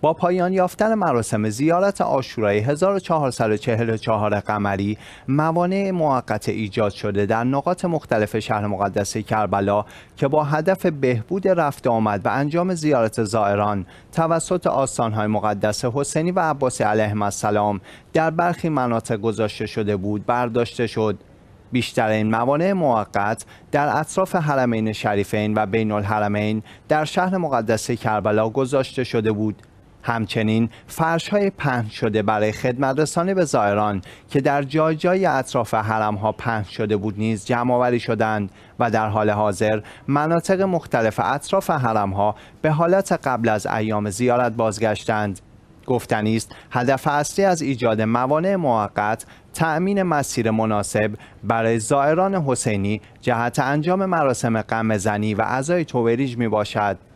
با پایان یافتن مراسم زیارت آشورای 1444 قمری موانع موقت ایجاد شده در نقاط مختلف شهر مقدس کربلا که با هدف بهبود رفت آمد و انجام زیارت زائران توسط آستانهای مقدس حسینی و عباسی علیه السلام در برخی مناطق گذاشته شده بود برداشته شد بیشتر این موانع موقت در اطراف حرمین شریفین و بین الحرمین در شهر مقدس کربلا گذاشته شده بود همچنین فرش های پهن شده برای خدمت رسانی به زائران که در جای جای اطراف حرم ها پهن شده بود نیز جمع آوری شدند و در حال حاضر مناطق مختلف اطراف حرم ها به حالت قبل از ایام زیارت بازگشتند گفتنی است هدف اصلی از ایجاد موانع موقت تأمین مسیر مناسب برای زائران حسینی جهت انجام مراسم غم زنی و عزای توریج می باشد